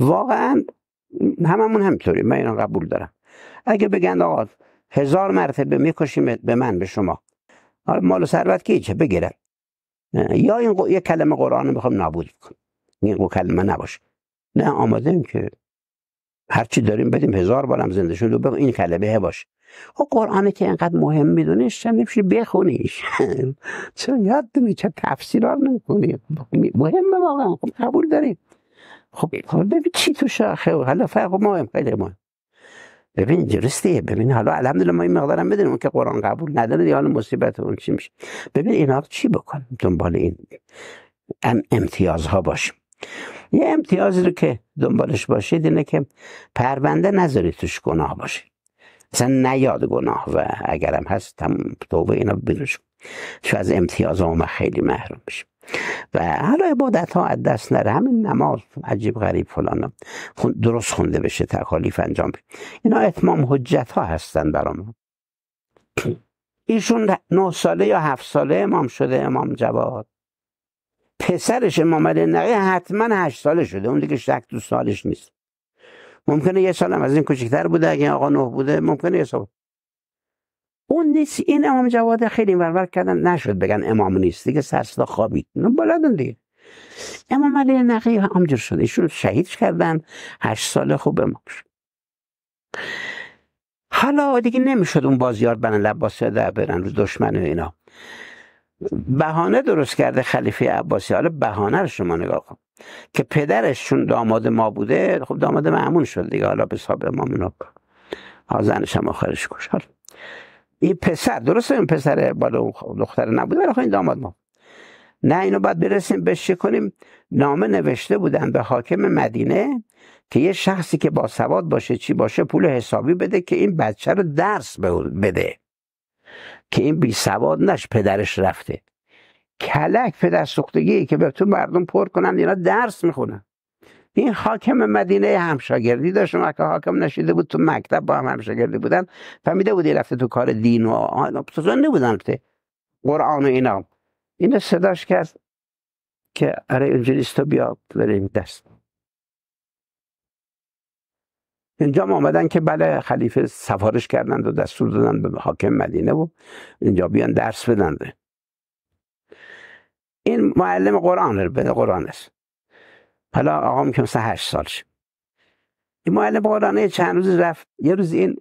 واقعا هممون همینطوری من اینو قبول دارم اگه بگن آقا هزار مرتبه میکشیم به من به شما آره، مال و ثروت که چه بگیرن یا این یه کلمه قرآن رو میخوام نابود کنم این مکلمه نباشه نه آماده ایم که هرچی داریم بدیم هزار بارم زنده شد و بگو این کلمه باشه خب قرآنی که اینقدر مهم میدونیش چه نمیشه بخونیش چرا یاد دونی تفسیر ها نمیکنی مهمه واقعا خب قبول داریم خب ببین چی تو شاخه حالا فرق مهم خیلی مهم ببین جرسته ببین حالا الحمدلله ما این مقدارم بدونیم که قرآن قبول نداره دیگه مصیبت اون چی میشه ببین اینا چی بکن دنبال این امتیازها باشیم یه امتیازی رو که دنبالش باشید اینه که پرونده نذارید توش گناه باشه اصلا نیاد گناه و اگرم هست هم توبه اینا بیروش شو از امتیاز اوم خیلی محروم بشه و حالا عبادت ها از دست نره همین نماز عجیب غریب فلان درست خونده بشه تکالیف انجام بشه اینا اتمام حجت ها هستن برام ایشون نه ساله یا هفت ساله امام شده امام جواد پسرش امام علی نقی حتما هشت ساله شده اون دیگه شک تو سالش نیست ممکنه یه سالم از این کوچکتر بوده اگه آقا نه بوده ممکنه یه سال اون نیست این امام جواد خیلی ورور کردن نشد بگن امام نیست دیگه سرسدا خوابید نه بلدن دیگه امام علی نقی همجور شده ایشون شهیدش کردن هشت ساله خوب امام حالا دیگه نمیشد اون بازیار بن لباس در برن رو دشمن اینا بهانه درست کرده خلیفه عباسی حالا بهانه رو شما نگاه کن که پدرش چون داماد ما بوده خب داماد معمون شد دیگه حالا به صاحب امام اینا زنش هم آخرش کش این پسر درسته این پسر بالا دختر نبوده ولی خب این داماد ما نه اینو باید برسیم بهش کنیم نامه نوشته بودن به حاکم مدینه که یه شخصی که با سواد باشه چی باشه پول حسابی بده که این بچه رو درس بده که این بی سواد نش پدرش رفته کلک پدر سوختگی که به تو مردم پر کنن اینا درس میخونن این حاکم مدینه همشاگردی داشت و که حاکم نشیده بود تو مکتب با هم همشاگردی بودن فهمیده بودی رفته تو کار دین و تو نبودن رفته قرآن و اینا این صداش کرد که آره اونجلیستو تو بیا بریم دست اینجا آمدن که بله خلیفه سفارش کردند و دستور دادن به حاکم مدینه و اینجا بیان درس بدن این معلم قرآن بده قرآن است حالا آقا که سه هشت سالش این معلم قرآن چند روز رفت یه روز این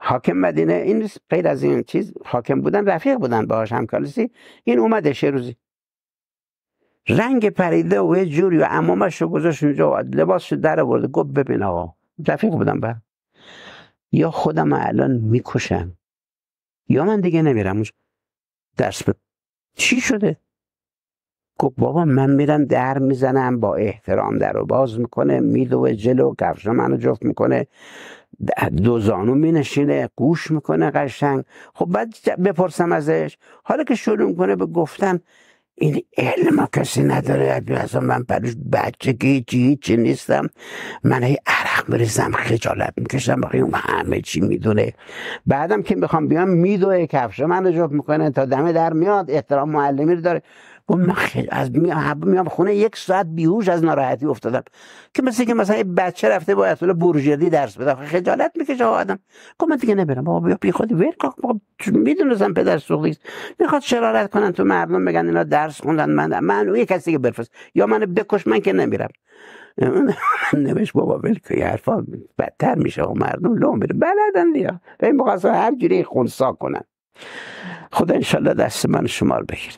حاکم مدینه این غیر از این چیز حاکم بودن رفیق بودن باهاش همکارسی این اومدش یه روزی رنگ پریده و یه جوری و امامش رو گذاشت اونجا لباسش در برده گفت ببین آقا رفیق بودم بر یا خودم الان میکشم یا من دیگه نمیرم درس به چی شده گفت بابا من میرم در میزنم با احترام در رو باز میکنه میدوه جلو کفش منو جفت میکنه دو زانو مینشینه گوش میکنه قشنگ خب بعد بپرسم ازش حالا که شروع میکنه به گفتن این علم کسی نداره از من پرش بچه که هیچی نیستم من هی عرق بریزم خجالت میکشم باقی اون همه چی میدونه بعدم که میخوام بیام میدوه کفش من رو جفت میکنه تا دمه در میاد احترام معلمی رو داره و من از میام خونه یک ساعت بیهوش از ناراحتی افتادم که مثل که مثلا بچه رفته با اصل درس بده خجالت میکشه آدم گفت من دیگه نبرم بابا بیا بی خودی ول میدونستم پدر سوختی میخواد شرارت کنن تو مردم بگن اینا درس خوندن من من یه کسی که برفست یا من بکش من که نمیرم نوشت بابا ول که حرفا بدتر میشه و مردم لو میره بلدن دیا به این هر جوری خونسا کنن خدا انشالله دست من شمار بگیره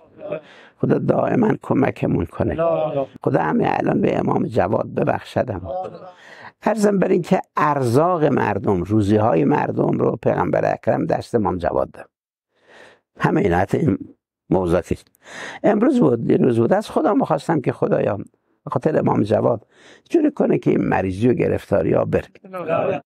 خدا دائما کمکمون کنه خدا همه الان به امام جواد ببخشدم ارزم بر این که ارزاق مردم روزی های مردم رو پیغمبر اکرم دست امام جواد ده همه این حتی این موضوعاتی امروز بود دیروز بود از خدا میخواستم که خدایا خاطر امام جواد جوری کنه که این مریضی و گرفتاری ها بره